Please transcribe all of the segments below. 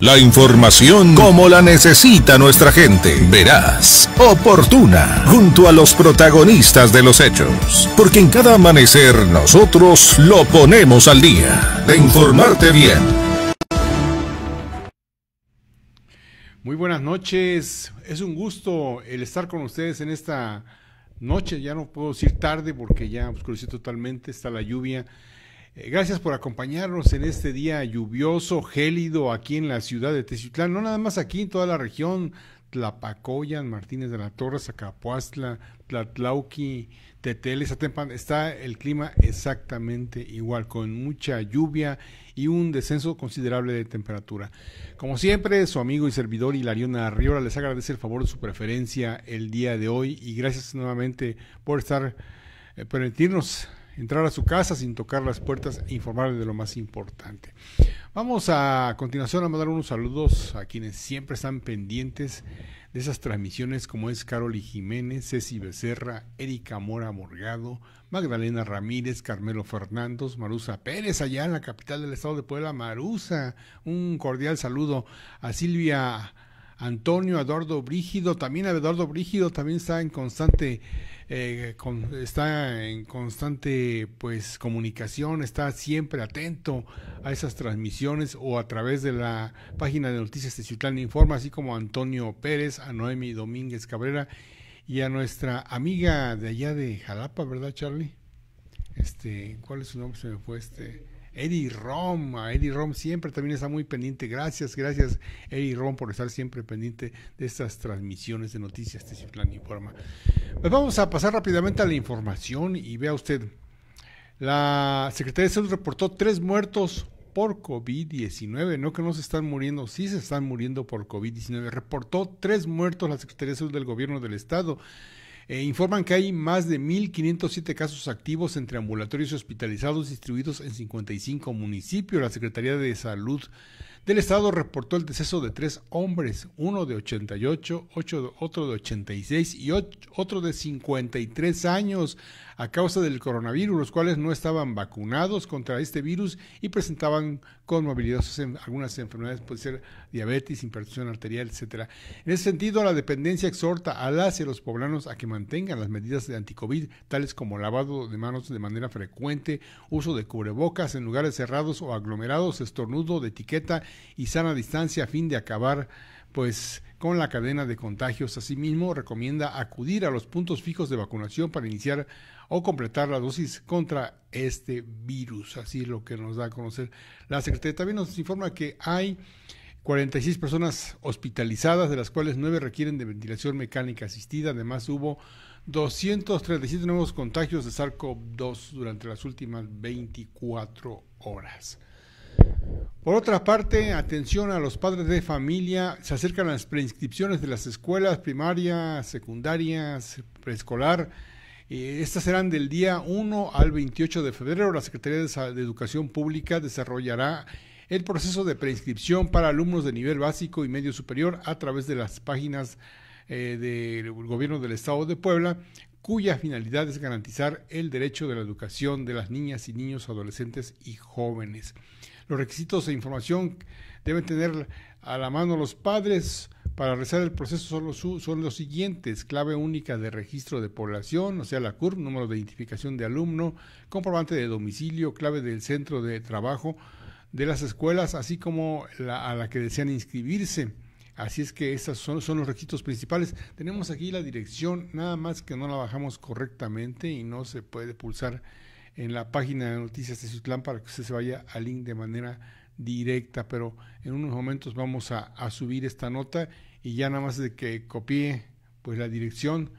La información como la necesita nuestra gente, verás, oportuna, junto a los protagonistas de los hechos. Porque en cada amanecer nosotros lo ponemos al día, de informarte bien. Muy buenas noches, es un gusto el estar con ustedes en esta noche, ya no puedo decir tarde porque ya oscureció totalmente, está la lluvia eh, gracias por acompañarnos en este día lluvioso, gélido, aquí en la ciudad de Teciutlán, no nada más aquí, en toda la región, Tlapacoyan, Martínez de la Torre, Zacapuastla, Tlatlauqui, Teteles, Atempan, está el clima exactamente igual, con mucha lluvia y un descenso considerable de temperatura. Como siempre, su amigo y servidor Hilarión Arriola les agradece el favor de su preferencia el día de hoy y gracias nuevamente por estar, eh, permitirnos entrar a su casa sin tocar las puertas e informarle de lo más importante. Vamos a, continuación a mandar unos saludos a quienes siempre están pendientes de esas transmisiones como es y Jiménez, Ceci Becerra, Erika Mora Morgado, Magdalena Ramírez, Carmelo Fernández, Marusa Pérez, allá en la capital del estado de Puebla, Marusa, un cordial saludo a Silvia Antonio, Eduardo Brígido, también Eduardo Brígido también está en constante, eh, está en constante pues comunicación, está siempre atento a esas transmisiones o a través de la página de Noticias de Ciutlán Informa, así como Antonio Pérez, a Noemi Domínguez Cabrera y a nuestra amiga de allá de Jalapa, ¿verdad Charlie? Este, ¿cuál es su nombre? Se me fue este. Eddie Rom, a Eddie Rom siempre también está muy pendiente. Gracias, gracias Eddie Rom por estar siempre pendiente de estas transmisiones de noticias de plan Informa. Pues vamos a pasar rápidamente a la información y vea usted. La Secretaría de Salud reportó tres muertos por COVID-19, no que no se están muriendo, sí se están muriendo por COVID-19. Reportó tres muertos la Secretaría de Salud del Gobierno del Estado. Eh, informan que hay más de 1.507 casos activos entre ambulatorios y hospitalizados distribuidos en 55 municipios. La Secretaría de Salud del estado reportó el deceso de tres hombres, uno de 88, ocho, otro de 86 y otro de 53 años a causa del coronavirus, los cuales no estaban vacunados contra este virus y presentaban comorbilidades, en algunas enfermedades, puede ser diabetes, hipertensión arterial, etcétera. En ese sentido, la dependencia exhorta a las y a los poblanos a que mantengan las medidas de anticovid, tales como lavado de manos de manera frecuente, uso de cubrebocas en lugares cerrados o aglomerados, estornudo de etiqueta y sana distancia a fin de acabar pues con la cadena de contagios. Asimismo, recomienda acudir a los puntos fijos de vacunación para iniciar o completar la dosis contra este virus. Así es lo que nos da a conocer la Secretaría. También nos informa que hay 46 personas hospitalizadas, de las cuales 9 requieren de ventilación mecánica asistida. Además, hubo 237 nuevos contagios de SARS-CoV-2 durante las últimas 24 horas. Por otra parte, atención a los padres de familia, se acercan las preinscripciones de las escuelas primarias, secundarias, preescolar. Eh, estas serán del día 1 al 28 de febrero. La Secretaría de Educación Pública desarrollará el proceso de preinscripción para alumnos de nivel básico y medio superior a través de las páginas eh, del Gobierno del Estado de Puebla, cuya finalidad es garantizar el derecho de la educación de las niñas y niños, adolescentes y jóvenes los requisitos e información deben tener a la mano los padres para realizar el proceso son los, son los siguientes, clave única de registro de población, o sea, la CURP, número de identificación de alumno, comprobante de domicilio, clave del centro de trabajo de las escuelas, así como la, a la que desean inscribirse. Así es que estos son, son, los requisitos principales. Tenemos aquí la dirección, nada más que no la bajamos correctamente y no se puede pulsar en la página de Noticias de Sutlán para que usted se vaya al link de manera directa, pero en unos momentos vamos a, subir esta nota y ya nada más de que copie pues la dirección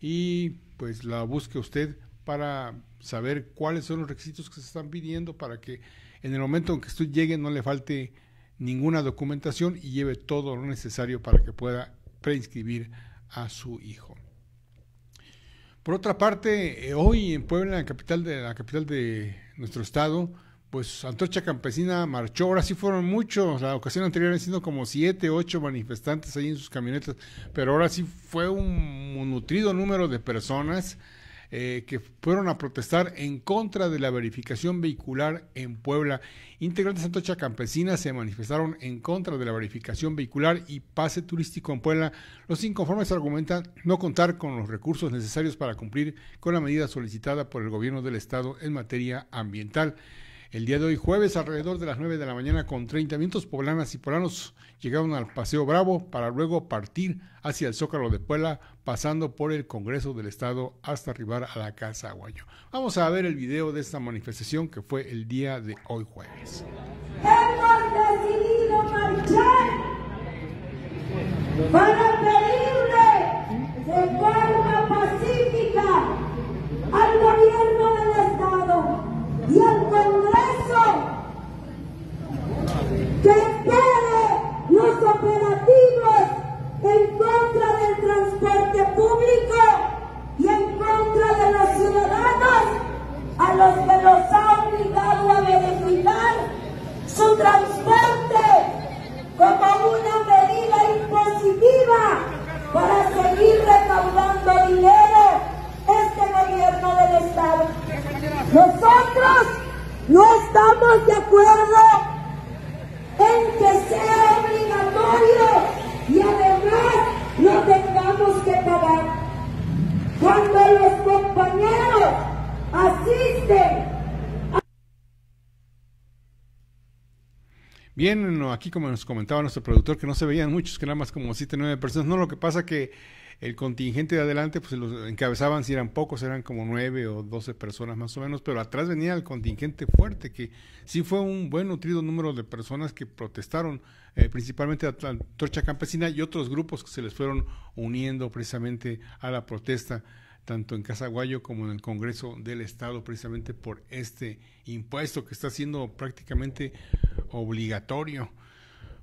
y pues la busque usted para saber cuáles son los requisitos que se están pidiendo para que en el momento en que usted llegue no le falte ninguna documentación y lleve todo lo necesario para que pueda preinscribir a su hijo. Por otra parte, eh, hoy en Puebla, la capital de la capital de nuestro estado, pues Antorcha Campesina marchó, ahora sí fueron muchos, la ocasión anterior han sido como siete, ocho manifestantes ahí en sus camionetas, pero ahora sí fue un nutrido número de personas eh, que fueron a protestar en contra de la verificación vehicular en Puebla. Integrantes de Antocha Campesina se manifestaron en contra de la verificación vehicular y pase turístico en Puebla. Los inconformes argumentan no contar con los recursos necesarios para cumplir con la medida solicitada por el gobierno del Estado en materia ambiental. El día de hoy, jueves, alrededor de las 9 de la mañana, con 30 minutos, poblanas y poblanos llegaron al Paseo Bravo para luego partir hacia el Zócalo de Puebla, pasando por el Congreso del Estado hasta arribar a la Casa Aguayo. Vamos a ver el video de esta manifestación que fue el día de hoy, jueves. Hemos decidido marchar para pedirle de forma pacífica al gobierno del Estado y al Bien, aquí como nos comentaba nuestro productor, que no se veían muchos, que nada más como siete nueve personas. No, lo que pasa que el contingente de adelante, pues los encabezaban, si eran pocos, eran como nueve o doce personas más o menos, pero atrás venía el contingente fuerte, que sí fue un buen nutrido número de personas que protestaron, eh, principalmente a la Torcha Campesina y otros grupos que se les fueron uniendo precisamente a la protesta tanto en Casaguayo como en el Congreso del Estado, precisamente por este impuesto que está siendo prácticamente obligatorio.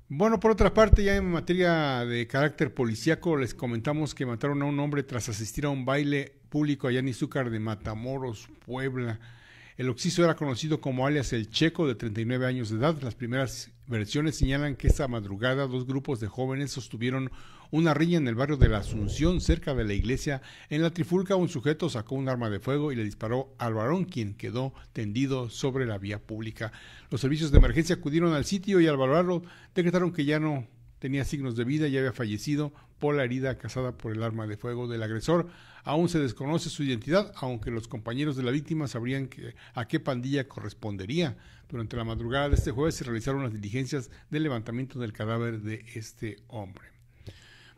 Bueno, por otra parte, ya en materia de carácter policíaco, les comentamos que mataron a un hombre tras asistir a un baile público allá en Izúcar de Matamoros, Puebla. El occiso era conocido como alias El Checo, de 39 años de edad. Las primeras versiones señalan que esta madrugada dos grupos de jóvenes sostuvieron una riña en el barrio de la Asunción, cerca de la iglesia. En la trifulca un sujeto sacó un arma de fuego y le disparó al varón, quien quedó tendido sobre la vía pública. Los servicios de emergencia acudieron al sitio y al valorarlo decretaron que ya no tenía signos de vida y había fallecido por la herida causada por el arma de fuego del agresor. Aún se desconoce su identidad, aunque los compañeros de la víctima sabrían a qué pandilla correspondería. Durante la madrugada de este jueves se realizaron las diligencias del levantamiento del cadáver de este hombre.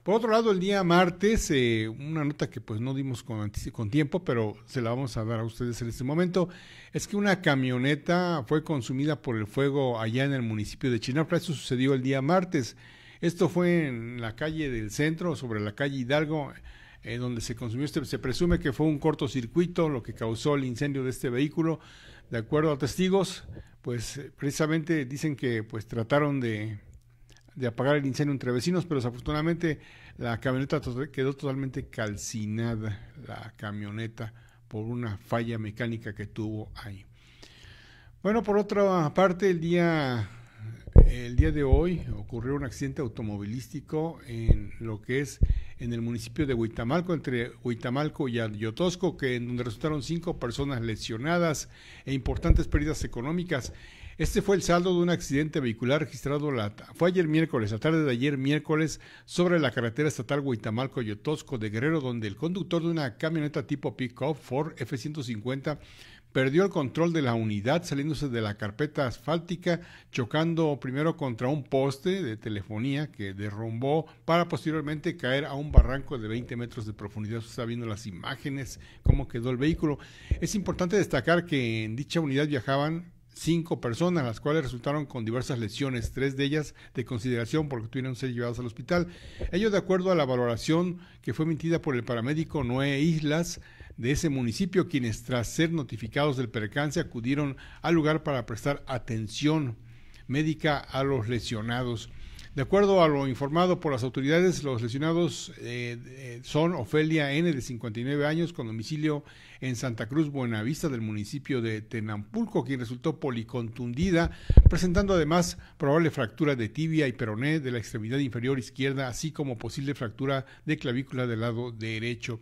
Por otro lado, el día martes, eh, una nota que pues no dimos con, tiempo, pero se la vamos a dar a ustedes en este momento, es que una camioneta fue consumida por el fuego allá en el municipio de Chinapla. Eso sucedió el día martes. Esto fue en la calle del centro, sobre la calle Hidalgo, en eh, donde se consumió este. Se presume que fue un cortocircuito lo que causó el incendio de este vehículo. De acuerdo a testigos, pues eh, precisamente dicen que pues trataron de, de apagar el incendio entre vecinos, pero desafortunadamente la camioneta quedó totalmente calcinada, la camioneta, por una falla mecánica que tuvo ahí. Bueno, por otra parte, el día el día de hoy ocurrió un accidente automovilístico en lo que es en el municipio de Huitamalco, entre Huitamalco y Ayotosco, que en donde resultaron cinco personas lesionadas e importantes pérdidas económicas. Este fue el saldo de un accidente vehicular registrado la, fue ayer miércoles, la tarde de ayer miércoles, sobre la carretera estatal Huitamalco-Yotosco de Guerrero, donde el conductor de una camioneta tipo Pickup Ford F-150 perdió el control de la unidad saliéndose de la carpeta asfáltica, chocando primero contra un poste de telefonía que derrumbó para posteriormente caer a un barranco de 20 metros de profundidad. Usted está viendo las imágenes, cómo quedó el vehículo. Es importante destacar que en dicha unidad viajaban cinco personas, las cuales resultaron con diversas lesiones, tres de ellas de consideración porque tuvieron que ser llevadas al hospital. Ellos, de acuerdo a la valoración que fue emitida por el paramédico Noé Islas, de ese municipio, quienes tras ser notificados del percance acudieron al lugar para prestar atención médica a los lesionados. De acuerdo a lo informado por las autoridades, los lesionados eh, eh, son Ofelia N, de 59 años, con domicilio en Santa Cruz, Buenavista, del municipio de Tenampulco, quien resultó policontundida, presentando además probable fractura de tibia y peroné de la extremidad inferior izquierda, así como posible fractura de clavícula del lado derecho.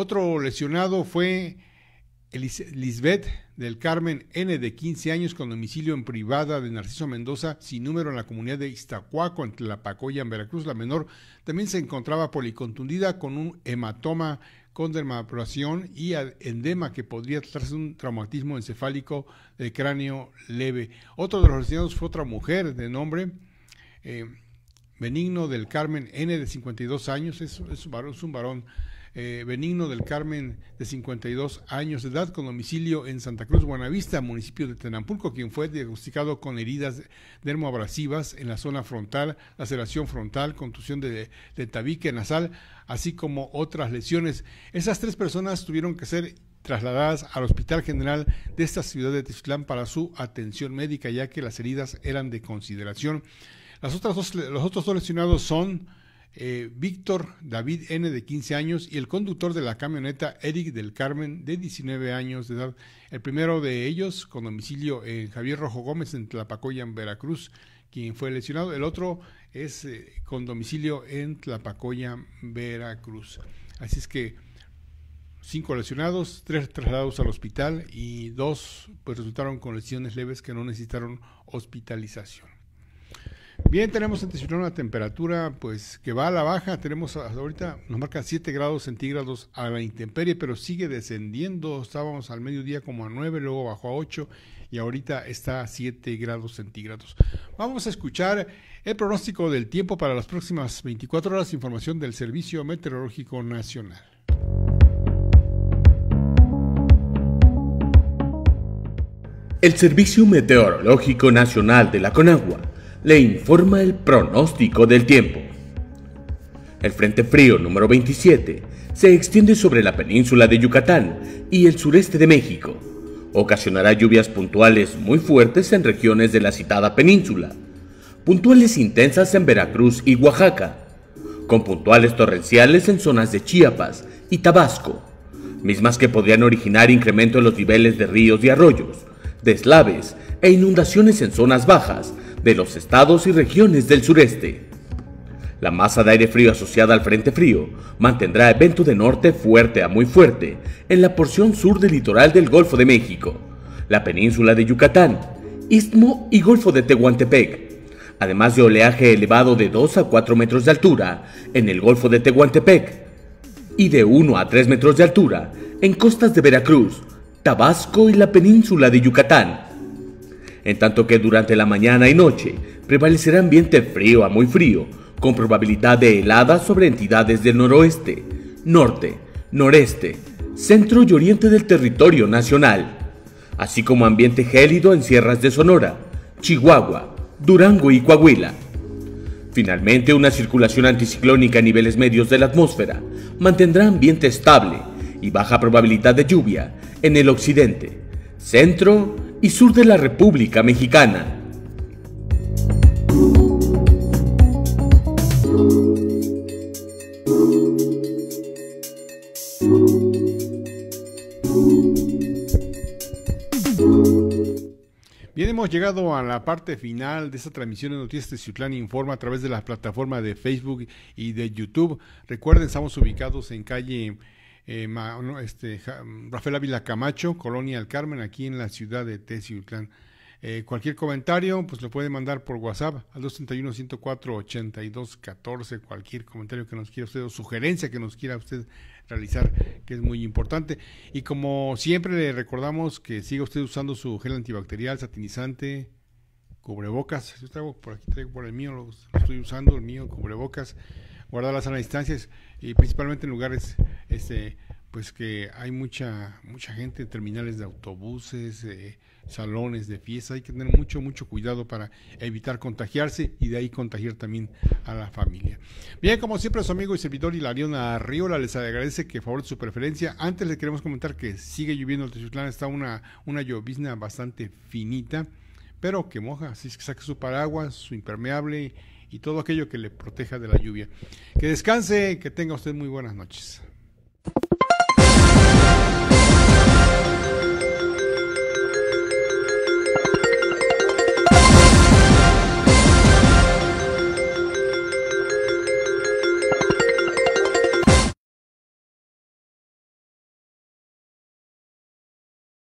Otro lesionado fue Lisbeth del Carmen N, de 15 años, con domicilio en privada de Narciso Mendoza, sin número en la comunidad de Iztacuaco, la Pacoya en Veracruz. La menor también se encontraba policontundida con un hematoma con dermatoabrasión y endema que podría tratarse un traumatismo encefálico de cráneo leve. Otro de los lesionados fue otra mujer de nombre eh, Benigno del Carmen N, de 52 años, es un varón eh, benigno del Carmen, de 52 años de edad, con domicilio en Santa Cruz, Buenavista, municipio de Tenampulco, quien fue diagnosticado con heridas dermoabrasivas en la zona frontal, laceración frontal, contusión de, tabique nasal, así como otras lesiones. Esas tres personas tuvieron que ser trasladadas al Hospital General de esta ciudad de Tizlán para su atención médica, ya que las heridas eran de consideración. los otros dos lesionados son eh, Víctor David N. de 15 años y el conductor de la camioneta Eric del Carmen de 19 años de edad. El primero de ellos con domicilio en Javier Rojo Gómez en Tlapacoya, en Veracruz, quien fue lesionado. El otro es eh, con domicilio en Tlapacoya, Veracruz. Así es que cinco lesionados, tres trasladados al hospital y dos pues resultaron con lesiones leves que no necesitaron hospitalización. Bien, tenemos en una temperatura pues que va a la baja, tenemos ahorita, nos marca 7 grados centígrados a la intemperie, pero sigue descendiendo, estábamos al mediodía como a 9, luego bajó a 8 y ahorita está a 7 grados centígrados. Vamos a escuchar el pronóstico del tiempo para las próximas 24 horas, información del Servicio Meteorológico Nacional. El Servicio Meteorológico Nacional de la Conagua le informa el pronóstico del tiempo. El Frente Frío número 27 se extiende sobre la península de Yucatán y el sureste de México. Ocasionará lluvias puntuales muy fuertes en regiones de la citada península, puntuales intensas en Veracruz y Oaxaca, con puntuales torrenciales en zonas de Chiapas y Tabasco, mismas que podrían originar incremento en los niveles de ríos y arroyos, deslaves e inundaciones en zonas bajas de los estados y regiones del sureste. La masa de aire frío asociada al Frente Frío mantendrá evento de norte fuerte a muy fuerte en la porción sur del litoral del Golfo de México, la península de Yucatán, Istmo y Golfo de Tehuantepec, además de oleaje elevado de 2 a 4 metros de altura en el Golfo de Tehuantepec y de 1 a 3 metros de altura en costas de Veracruz, Tabasco y la península de Yucatán en tanto que durante la mañana y noche prevalecerá ambiente frío a muy frío, con probabilidad de heladas sobre entidades del noroeste, norte, noreste, centro y oriente del territorio nacional, así como ambiente gélido en sierras de Sonora, Chihuahua, Durango y Coahuila. Finalmente, una circulación anticiclónica a niveles medios de la atmósfera mantendrá ambiente estable y baja probabilidad de lluvia en el occidente, centro y sur de la República Mexicana. Bien, hemos llegado a la parte final de esta transmisión de Noticias de Ciutlán Informa a través de las plataformas de Facebook y de YouTube. Recuerden, estamos ubicados en calle eh, este, Rafael Ávila Camacho, Colonia del Carmen, aquí en la ciudad de Teziutlán. Eh, cualquier comentario, pues lo puede mandar por WhatsApp al 231-104-8214. Cualquier comentario que nos quiera usted o sugerencia que nos quiera usted realizar, que es muy importante. Y como siempre, le recordamos que siga usted usando su gel antibacterial, satinizante, cubrebocas. Yo traigo por aquí, traigo por el mío, lo, estoy usando, el mío, cubrebocas. Guardar las distancias y principalmente en lugares pues que hay mucha mucha gente terminales de autobuses eh, salones de fiesta hay que tener mucho mucho cuidado para evitar contagiarse y de ahí contagiar también a la familia bien como siempre su amigo y servidor Hilarión Arriola les agradece que favor su preferencia antes le queremos comentar que sigue lloviendo el Tezutlán está una una llovizna bastante finita pero que moja así es que saque su paraguas su impermeable y todo aquello que le proteja de la lluvia que descanse que tenga usted muy buenas noches